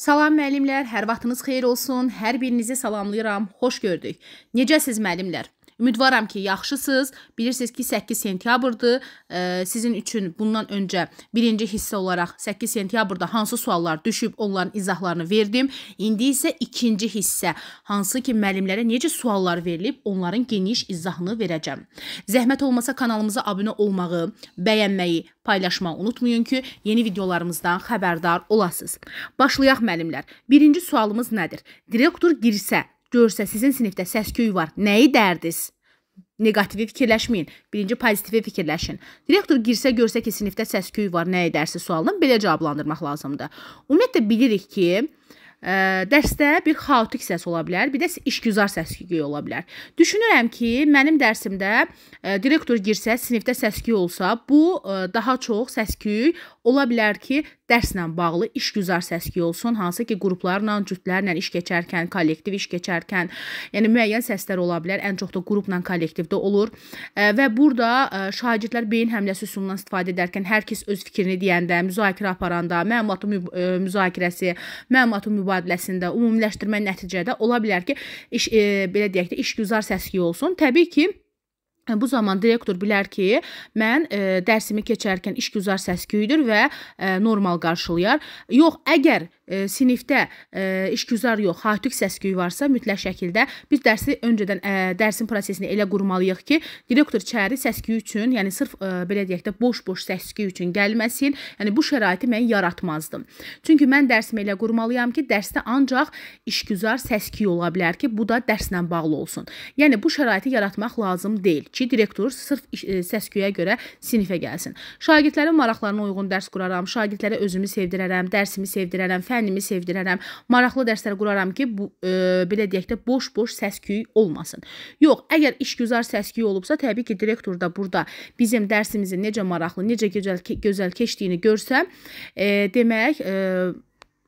Salam müəllimlər, hər vaxtınız xeyir olsun. Hər birinizi salamlayıram. Xoş gördük. Necəsiz müəllimlər? Ümidvaram ki, yaxşısınız. Bilirsiniz ki, 8 sentyabrdır. E, sizin üçün bundan öncə birinci hissə olaraq 8 sentyabrda hansı suallar düşüb onların izahlarını verdim. İndi isə ikinci hissə, hansı ki, müəllimlərə necə suallar verilib onların geniş izahını verəcəm. Zəhmət olmasa kanalımıza abunə olmağı, bəyənməyi, paylaşmağı unutmayın ki, yeni videolarımızdan xəbərdar olasınız. Başlayaq müəllimlər. Birinci sualımız nədir? Direktor girsə, görsə sizin sinifdə səs-küy var, nəyi dərdiniz? Negativi fikirləşməyin. Birinci pozitivi fikirləşin. Direktor girsə görsə ki, sinifdə səs-küy var, nə edərsiz sualını belə cavablandırmaq lazımdır. Ümumiyyətlə bilirik ki, ə, e, dərsdə bir xaotik səs ola bilər, bir də işgüzar səs-küy ola bilər. Düşünürəm ki, mənim dərsimdə ə, e, direktor girsə, sinifdə səs-küy olsa, bu ə, e, daha çox səs-küy Ola bilər ki, dərslə bağlı işgüzar səs-küy olsun, hansı ki, qruplarla, cütlərlə iş keçərkən, kollektiv iş keçərkən, yəni müəyyən səslər ola bilər. Ən çox da qrupla kollektivdə olur. Və burada şagirdlər beyin həmləsi üsulundan istifadə edərkən hər kəs öz fikrini deyəndə, müzakirə aparanda, məlumatın müzakirəsi, məlumatın mübadiləsində ümumiləşdirmə nəticədə ola bilər ki, iş e, belə deyək də, işgüzar səs-küy olsun. Təbii ki, Bu zaman direktor bilər ki, mən e, dərsimi keçərkən işgüzar səsküydür və e, normal qarşılayar. Yox, əgər e, sinifdə e, işgüzar yox, xatirlik səs-küy varsa, mütləq şəkildə biz dərsi öncədən e, dərsin prosesini elə qurmalıyıq ki, direktor içəri səs-küy üçün, yəni sırf e, belə deyək də boş-boş səs-küy üçün gəlməsin. Yəni bu şəraiti mən yaratmazdım. Çünki mən dərsimi elə qurmalıyam ki, dərsdə ancaq işgüzar səs-küy ola bilər ki, bu da dərslə bağlı olsun. Yəni bu şəraiti yaratmaq lazım deyil ki, direktor sırf e, səs-küyə görə sinifə gəlsin. Şagirdlərin maraqlarına uyğun dərs quraram, şagirdlərə özümü sevdirərəm, dərsimi sevdirərəm, fənnimi sevdirərəm, maraqlı dərslər quraram ki, bu e, belə deyək də boş-boş səs-küy olmasın. Yox, əgər işgüzar səs-küy olubsa, təbii ki, direktor da burada bizim dərsimizin necə maraqlı, necə gözəl gözəl keçdiyini görsə, e, demək, e,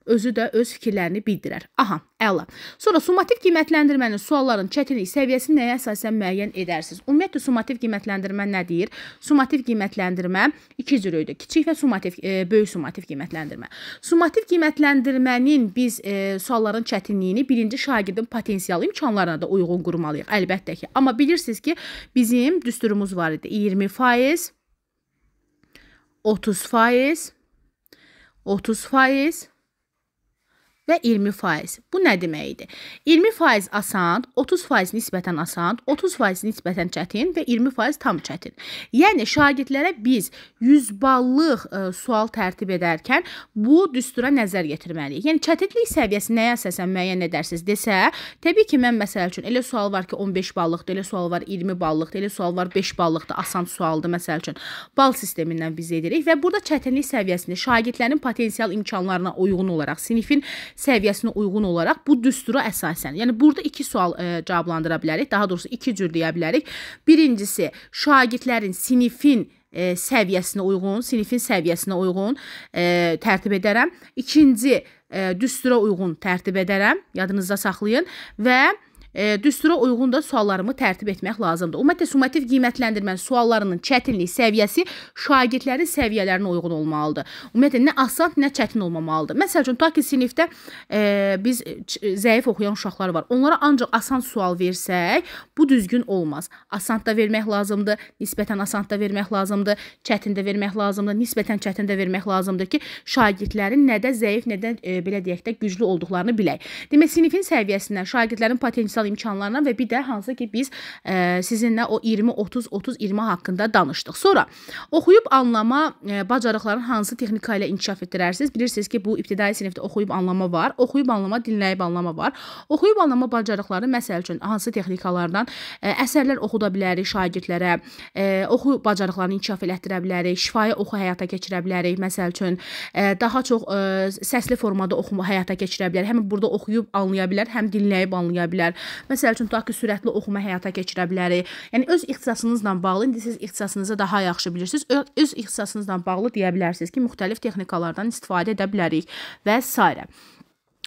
özü də öz fikirlərini bildirər. Aha, əla. Sonra summativ qiymətləndirmənin sualların çətinlik səviyyəsi nəyə əsasən müəyyən edərsiniz? Ümumiyyətlə summativ qiymətləndirmə nə deyir? Summativ qiymətləndirmə iki cürlüdür. Kiçik və summativ e, böyük summativ qiymətləndirmə. Summativ qiymətləndirmənin biz e, sualların çətinliyini birinci şagirdin potensial imkanlarına da uyğun qurmalıyıq əlbəttə ki. Amma bilirsiniz ki, bizim düsturumuz var idi 20%, 30%, 30%, və 20%. Bu nə deməkdir? 20% asan, 30% nisbətən asan, 30% nisbətən çətin və 20% tam çətin. Yəni şagirdlərə biz 100 ballıq ə, e, sual tərtib edərkən bu düstura nəzər yetirməliyik. Yəni çətinlik səviyyəsi nəyə əsasən müəyyən edərsiniz desə, təbii ki, mən məsəl üçün elə sual var ki, 15 ballıqdır, elə sual var 20 ballıqdır, elə sual var 5 ballıqdır, asan sualdır məsəl üçün. Bal sistemindən biz edirik və burada çətinlik səviyyəsini şagirdlərin potensial imkanlarına uyğun olaraq sinifin səviyyəsinə uyğun olaraq bu düstura əsasən. Yəni burada iki sual e, cavablandıra bilərik, daha doğrusu iki cür deyə bilərik. Birincisi, şagirdlərin sinifin e, səviyyəsinə uyğun, sinifin səviyyəsinə uyğun e, tərtib edərəm. İkinci, e, düstura uyğun tərtib edərəm. Yadınızda saxlayın və e, e, düstura uyğun da suallarımı tərtib etmək lazımdır. Ümumiyyətlə summativ qiymətləndirmənin suallarının çətinlik səviyyəsi şagirdlərin səviyyələrinə uyğun olmalıdır. Ümumiyyətlə nə asan, nə çətin olmamalıdır. Məsəl üçün tutaq ki, sinifdə e, biz e, zəif oxuyan uşaqlar var. Onlara ancaq asan sual versək, bu düzgün olmaz. Asan da vermək lazımdır, nisbətən asan da vermək lazımdır, çətin də vermək lazımdır, nisbətən çətin də vermək lazımdır ki, şagirdlərin nədə zəif, nədə e, belə deyək də güclü olduqlarını bilək. Demək, sinifin səviyyəsindən şagirdlərin potensialı istehsal imkanlarından və bir də hansı ki biz ə, e, sizinlə o 20 30 30 20 haqqında danışdıq. Sonra oxuyub anlama ə, e, bacarıqlarını hansı texnika ilə inkişaf etdirərsiniz? Bilirsiniz ki, bu ibtidai sinifdə oxuyub anlama var, oxuyub anlama, dinləyib anlama var. Oxuyub anlama bacarıqları məsəl üçün hansı texnikalardan ə, e, əsərlər oxuda bilərik şagirdlərə, ə, oxu bacarıqlarını inkişaf elətdirə bilərik, şifahi oxu həyata keçirə bilərik. Məsəl üçün ə, daha çox ə, səsli formada oxumu həyata keçirə bilər. Həm burada oxuyub anlaya bilər, həm dinləyib anlaya bilər. Məsəl üçün tutaq ki, sürətli oxuma həyata keçirə bilərik. Yəni öz ixtisasınızla bağlı indi siz ixtisasınızı daha yaxşı bilirsiniz. Öz ixtisasınızla bağlı deyə bilərsiniz ki, müxtəlif texnikalardan istifadə edə bilərik və s.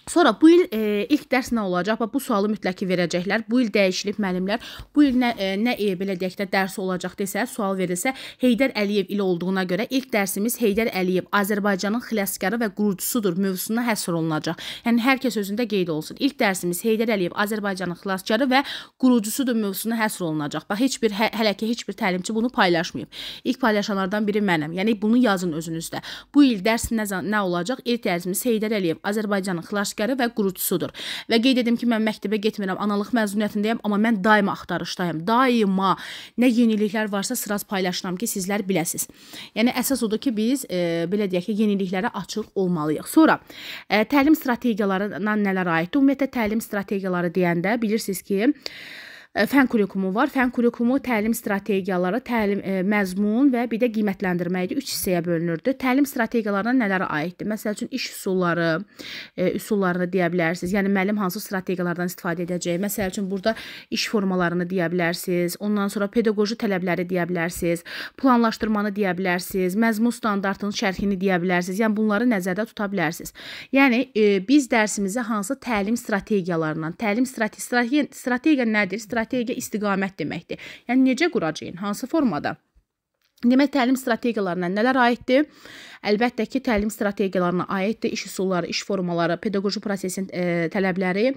Sonra bu il e, ilk dərs nə olacaq? Bax bu sualı mütləq ki verəcəklər. Bu il dəyişilib müəllimlər. Bu il nə e, nə e, belə deyək də dərs olacaq desə, sual verilsə, Heydər Əliyev ili olduğuna görə ilk dərsimiz Heydər Əliyev Azərbaycanın xilaskarı və qurucusudur mövzusuna həsr olunacaq. Yəni hər kəs özündə qeyd olsun. İlk dərsimiz Heydər Əliyev Azərbaycanın xilaskarı və qurucusudur mövzusuna həsr olunacaq. Bax heç bir hə, hələ ki heç bir təlimçi bunu paylaşmayıb. İlk paylaşanlardan biri mənəm. Yəni bunu yazın özünüzdə. Bu il dərs nə nə olacaq? İlk dərsimiz Heydər Əliyev Azərbaycanın xilaskarı xilaskəri və qurutçusudur. Və qeyd edim ki, mən məktəbə getmirəm, analıq məzuniyyətindəyəm, amma mən daima axtarışdayam. Daima nə yeniliklər varsa sıraz paylaşıram ki, sizlər biləsiniz. Yəni əsas odur ki, biz e, belə deyək ki, yeniliklərə açıq olmalıyıq. Sonra e, təlim strategiyalarına nələr aiddir? Ümumiyyətlə təlim strategiyaları deyəndə bilirsiniz ki, E, fən kurikumu var. Fən kurikumu təlim strategiyaları, təlim ə, e, məzmun və bir də qiymətləndirməkdir. 3 hissəyə bölünürdü. Təlim strategiyalarına nələrə aiddir? Məsəl üçün iş üsulları, ə, e, üsullarını deyə bilərsiniz. Yəni müəllim hansı strategiyalardan istifadə edəcək? Məsəl üçün burada iş formalarını deyə bilərsiniz. Ondan sonra pedaqoji tələbləri deyə bilərsiniz. Planlaşdırmanı deyə bilərsiniz. Məzmun standartının şərhini deyə bilərsiniz. Yəni bunları nəzərdə tuta bilərsiniz. Yəni ə, biz dərsimizə hansı təlim strategiyalarından, təlim strate strategiya strategiya nədir? Strategiya strategiya istiqamət deməkdir. Yəni necə quracağın, hansı formada? Demək, təlim strategiyalarına nələr aiddir? Əlbəttə ki, təlim strategiyalarına aiddir iş üsulları, iş formaları, pedaqoji prosesin e, tələbləri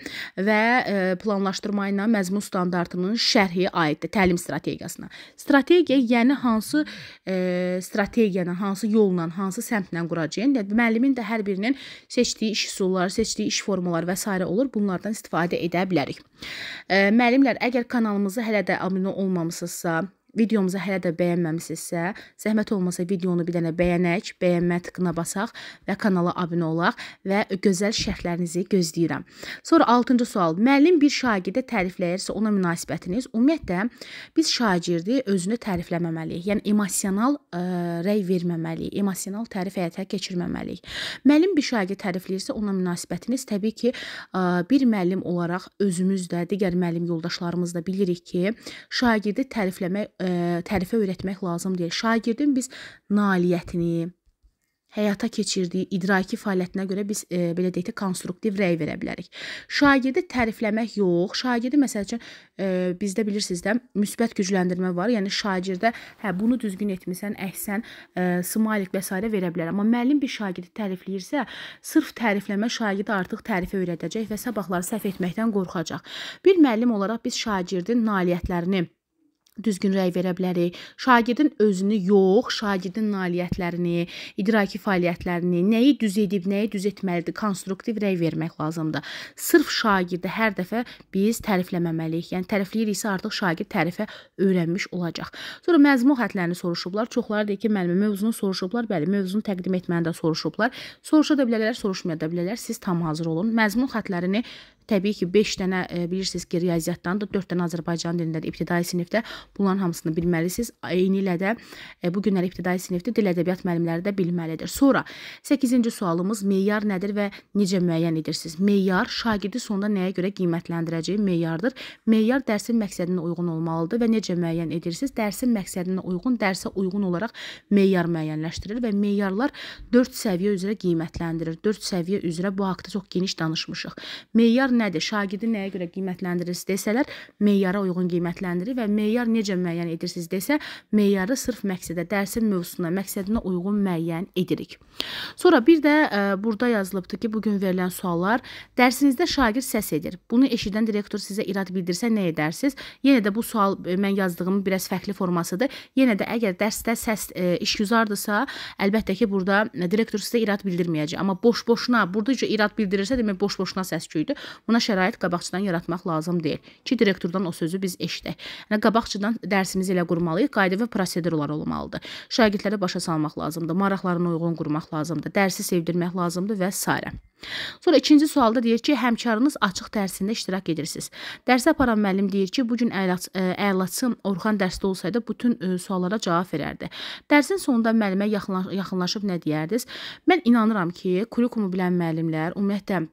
və e, planlaşdırma ilə məzmun standartının şərhi aiddir təlim strategiyasına. Strategiya yəni hansı e, strategiyanı, hansı yolla, hansı səmtlə quracağın, yəni müəllimin də hər birinin seçdiyi iş üsulları, seçdiyi iş formaları və s. olur. Bunlardan istifadə edə bilərik. E, müəllimlər, əgər kanalımıza hələ də abunə olmamısınızsa, Videomuzu hələ də bəyənməmisinizsə, zəhmət olmasa videonu bir dənə bəyənək, bəyənmə tıkına basaq və kanala abunə olaq və gözəl şərhlərinizi gözləyirəm. Sonra 6-cı sual. Müəllim bir şagirdə tərifləyirsə ona münasibətiniz. Ümumiyyətlə biz şagirdi özünü tərifləməməliyik. Yəni emosional ə, e, rəy verməməliyik, emosional tərif həyata keçirməməliyik. Müəllim bir şagird tərifləyirsə ona münasibətiniz təbii ki, ə, e, bir müəllim olaraq özümüz də, digər müəllim yoldaşlarımız da bilirik ki, şagirdi tərifləmək e, E, tərifə öyrətmək lazım deyil. Şagirdin biz nailiyyətini, həyata keçirdiyi idraki fəaliyyətinə görə biz e, belə deyək də konstruktiv rəy verə bilərik. Şagirdi tərifləmək yox. Şagirdi məsəl üçün e, bizdə bilirsiniz də müsbət gücləndirmə var. Yəni şagirdə hə bunu düzgün etmisən, əhsən, e, smaylik və s. verə bilər. Amma müəllim bir şagirdi tərifləyirsə, sırf tərifləmə şagirdi artıq tərifə öyrədəcək və sabahları səhv etməkdən qorxacaq. Bir müəllim olaraq biz şagirdin nailiyyətlərini düzgün rəy verə bilərik. Şagirdin özünü yox, şagirdin nailiyyətlərini, idraki fəaliyyətlərini, nəyi düz edib, nəyi düz etməlidir, konstruktiv rəy vermək lazımdır. Sırf şagirdi hər dəfə biz tərifləməməliyik. Yəni tərifləyiriksə artıq şagird tərifə öyrənmiş olacaq. Sonra məzmun xətlərini soruşublar. Çoxları deyir ki, müəllimə mövzunu soruşublar. Bəli, mövzunu təqdim etməni də soruşublar. Soruşa da bilərlər, soruşmaya da bilərlər. Siz tam hazır olun. Məzmun xətlərini Təbii ki, 5 dənə e, bilirsiniz ki, riyaziyyatdan da 4 dənə Azərbaycan dilindədir ibtidai sinifdə. Bunların hamısını bilməlisiniz. Eyni ilə də e, bu günlər ibtidai sinifdə dil ədəbiyyat müəllimləri də bilməlidir. Sonra 8-ci sualımız meyar nədir və necə müəyyən edirsiniz? Meyar şagirdi sonda nəyə görə qiymətləndirəcəyi meyardır. Meyar dərsin məqsədinə uyğun olmalıdır və necə müəyyən edirsiniz? Dərsin məqsədinə uyğun, dərsə uyğun olaraq meyar müəyyənləşdirilir və meyarlar 4 səviyyə üzrə qiymətləndirir. 4 səviyyə üzrə bu haqqda çox geniş danışmışıq. Meyar nədir? Şagirdi nəyə görə qiymətləndirirsiniz desələr, meyara uyğun qiymətləndirir və meyar necə müəyyən edirsiniz desə, meyarı sırf məqsədə, dərsin mövzusuna, məqsədinə uyğun müəyyən edirik. Sonra bir də ə, e, burada yazılıbdı ki, bu gün verilən suallar dərsinizdə şagird səs edir. Bunu eşidən direktor sizə irad bildirsə nə edərsiniz? Yenə də bu sual ə, e, mən yazdığım biraz fərqli formasıdır. Yenə də əgər dərsdə səs ə, e, işgüzardısa, əlbəttə ki, burada direktor sizə irad bildirməyəcək. Amma boş-boşuna, burada irad bildirirsə, demək boş-boşuna səs-küydür. Buna şərait qabaqcadan yaratmaq lazım deyil ki, direktordan o sözü biz eşidək. Yəni qabaqcadan dərsimizi elə qurmalıyıq, qayda və prosedurlar olmalıdır. Şagirdlərə başa salmaq lazımdır, maraqlarına uyğun qurmaq lazımdır, dərsi sevdirmək lazımdır və s. Sonra ikinci sualda deyir ki, həmkarınız açıq dərsində iştirak edirsiniz. Dərsə aparan müəllim deyir ki, bu gün e, əylaçım Orxan dərsdə olsaydı bütün ə, e, suallara cavab verərdi. Dərsin sonunda müəllimə yaxınlaşıb nə deyərdiniz? Mən inanıram ki, kurikulumu bilən müəllimlər ümumiyyətlə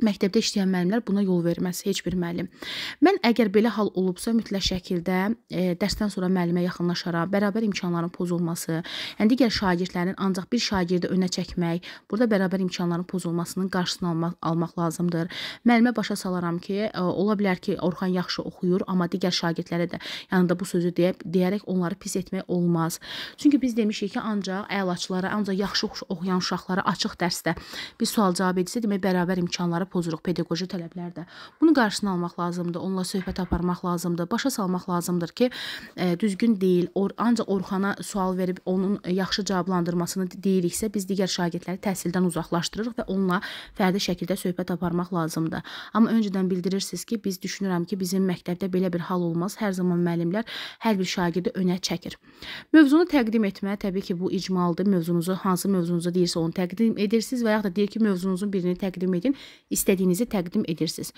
Məktəbdə işləyən müəllimlər buna yol verməz heç bir müəllim. Mən əgər belə hal olubsa, mütləq şəkildə e, dərsdən sonra müəllimə yaxınlaşaram, bərabər imkanların pozulması, yəni digər şagirdlərin ancaq bir şagirdi önə çəkmək, burada bərabər imkanların pozulmasının qarşısını almaq, almaq lazımdır. Müəllimə başa salaram ki, e, ola bilər ki, Orxan yaxşı oxuyur, amma digər şagirdlərə də yanında bu sözü deyə deyərək onları pis etmək olmaz. Çünki biz demişik ki, ancaq əlaçılara, ancaq yaxşı oxuyan uşaqlara açıq dərsdə bir sual-cavab edilsə, demək bərabər imkanlar həyatları pozuruq pedaqoji tələblərdə. Bunun qarşısını almaq lazımdır, onunla söhbət aparmaq lazımdır, başa salmaq lazımdır ki, ə, e, düzgün deyil, or ancaq Orxana sual verib onun yaxşı cavablandırmasını deyiriksə, biz digər şagirdləri təhsildən uzaqlaşdırırıq və onunla fərdi şəkildə söhbət aparmaq lazımdır. Amma öncədən bildirirsiniz ki, biz düşünürəm ki, bizim məktəbdə belə bir hal olmaz. Hər zaman müəllimlər hər bir şagirdi önə çəkir. Mövzunu təqdim etmə, təbii ki, bu icmaldır. Mövzunuzu hansı mövzunuzu deyirsə onu təqdim edirsiniz və ya da deyir ki, mövzunuzun birini təqdim edin istədiyinizi təqdim edirsiniz.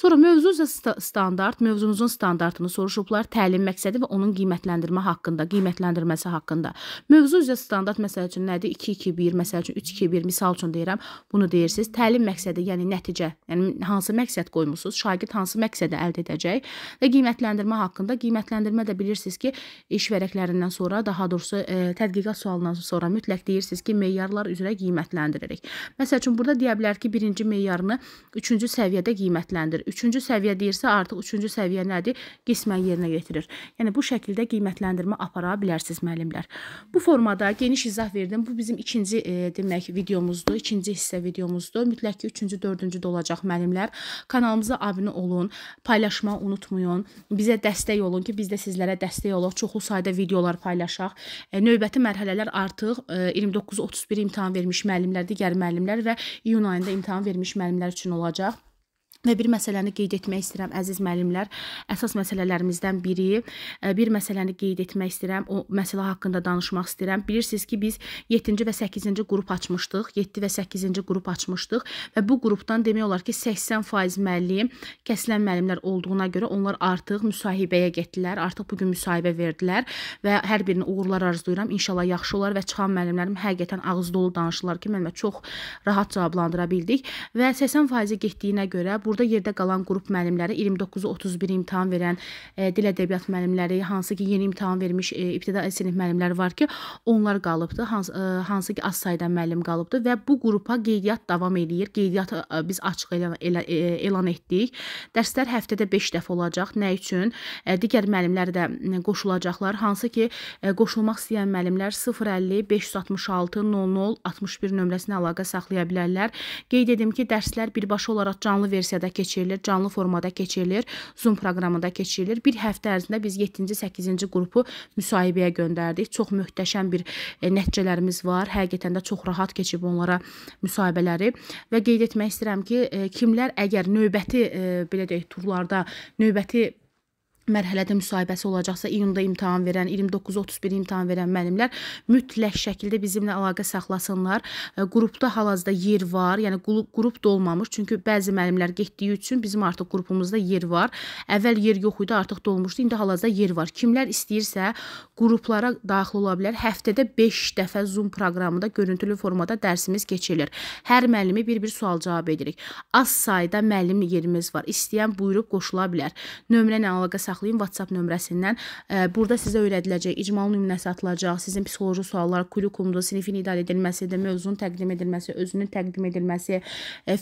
Sonra mövzu isə st standart, mövzunuzun standartını soruşublar, təlim məqsədi və onun qiymətləndirmə haqqında, qiymətləndirməsi haqqında. Mövzu üzrə standart məsəl üçün nədir? 221, məsəl üçün 321 misal üçün deyirəm. Bunu deyirsiniz. Təlim məqsədi, yəni nəticə, yəni hansı məqsəd qoymusunuz? Şagird hansı məqsədə əldə edəcək? Və qiymətləndirmə haqqında, qiymətləndirmə də bilirsiniz ki, iş vərəqlərindən sonra, daha doğrusu e, tədqiqat sualından sonra mütləq deyirsiniz ki, meyarlar üzrə qiymətləndiririk. Məsəl üçün burada deyə bilər ki, birinci meyarını üçüncü səviyyədə qiymətləndir. Üçüncü səviyyə deyirsə, artıq üçüncü səviyyə nədir? Qismən yerinə yetirir. Yəni bu şəkildə qiymətləndirmə apara bilərsiniz müəllimlər. Bu formada geniş izah verdim. Bu bizim ikinci e, demək videomuzdur, ikinci hissə videomuzdur. Mütləq ki 3-cü, 4-cü də olacaq müəllimlər. Kanalımıza abunə olun, paylaşmağı unutmayın. Bizə dəstək olun ki, biz də sizlərə dəstək olaq, çoxlu sayda videolar paylaşaq. E, növbəti mərhələlər artıq e, 29-31 imtahan vermiş müəllimlər, digər müəllimlər və iyun ayında imtahan vermiş müəllimlər üçün olacaq. Və bir məsələni qeyd etmək istəyirəm əziz müəllimlər. Əsas məsələlərimizdən biri, e, bir məsələni qeyd etmək istəyirəm. O məsələ haqqında danışmaq istəyirəm. Bilirsiniz ki, biz 7-ci və 8-ci qrup açmışdıq. 7 və 8-ci qrup açmışdıq və bu qrupdan demək olar ki, 80% müəllim kəsilən müəllimlər olduğuna görə onlar artıq müsahibəyə getdilər. Artıq bu gün müsahibə verdilər və hər birinə uğurlar arzulayıram. İnşallah yaxşı olar və çıxan müəllimlərim həqiqətən ağız dolu danışdılar ki, müəllimə çox rahat cavablandıra bildik və 80%-ə getdiyinə görə bu Burada yerdə qalan qrup müəllimləri 29-u 31 imtahan verən e, dil ədəbiyyat müəllimləri, hansı ki yeni imtahan vermiş e, ibtidai sinif müəllimləri var ki, onlar qalıbdı. Hansı, e, hansı ki az sayda müəllim qalıbdı və bu qrupa qeydiyyat davam eləyir. Qeydiyyat e, biz açıq elan, elan, e, elan etdik. Dərslər həftədə 5 dəfə olacaq. Nə üçün? E, digər müəllimlər də qoşulacaqlar. Hansı ki e, qoşulmaq istəyən müəllimlər 050 566 00 61 nömrəsinə əlaqə saxlaya bilərlər. Qeyd edim ki, dərslər birbaşa olaraq canlı versiyada müəssisədə keçirilir, canlı formada keçirilir, Zoom proqramında keçirilir. Bir həftə ərzində biz 7-ci, 8-ci qrupu müsahibəyə göndərdik. Çox möhtəşəm bir e, nəticələrimiz var. Həqiqətən də çox rahat keçib onlara müsahibələri və qeyd etmək istəyirəm ki, e, kimlər əgər növbəti e, belə deyək turlarda növbəti mərhələdə müsahibəsi olacaqsa, iyunda imtahan verən, 29-31 imtahan verən müəllimlər mütləq şəkildə bizimlə əlaqə saxlasınlar. E, qrupda hal-hazırda yer var, yəni qrup dolmamış, çünki bəzi müəllimlər getdiyi üçün bizim artıq qrupumuzda yer var. Əvvəl yer yox idi, artıq dolmuşdu, indi hal-hazırda yer var. Kimlər istəyirsə qruplara daxil ola bilər. Həftədə 5 dəfə Zoom proqramında görüntülü formada dərsimiz keçirilir. Hər müəllimi bir-bir sual cavab edirik. Az sayda müəllim yerimiz var. İstəyən buyurub qoşula bilər. Nömrə ilə əlaqə saxlasınlar saxlayın WhatsApp nömrəsindən. Burada sizə öyrədiləcək, icmalı nümunəsi atılacaq, sizin psixoloji suallar, kurikulumda sinifin idarə edilməsi, mövzunun təqdim edilməsi, özünün təqdim edilməsi,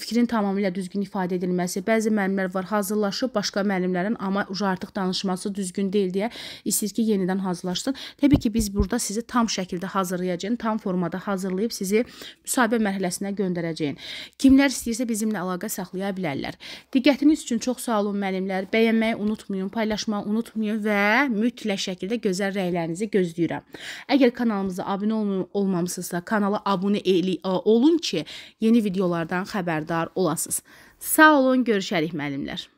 fikrin tamamilə düzgün ifadə edilməsi. Bəzi müəllimlər var, hazırlaşıb başqa müəllimlərin amma artıq danışması düzgün deyil deyə istəyir ki, yenidən hazırlaşsın. Təbii ki, biz burada sizi tam şəkildə hazırlayacağıq, tam formada hazırlayıb sizi müsahibə mərhələsinə göndərəcəyik. Kimlər istəyirsə bizimlə əlaqə saxlaya bilərlər. Diqqətiniz üçün çox sağ olun müəllimlər. Bəyənməyi unutmayın, paylaşın paylaşmağı unutmayın və mütləq şəkildə gözəl rəylərinizi gözləyirəm. Əgər kanalımıza abunə olm olmamısınızsa, kanala abunə e, olun ki, yeni videolardan xəbərdar olasınız. Sağ olun, görüşərik müəllimlər.